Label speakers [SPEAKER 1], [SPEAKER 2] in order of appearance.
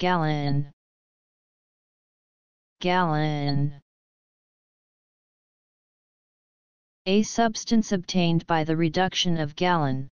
[SPEAKER 1] gallon gallon a substance obtained by the reduction of gallon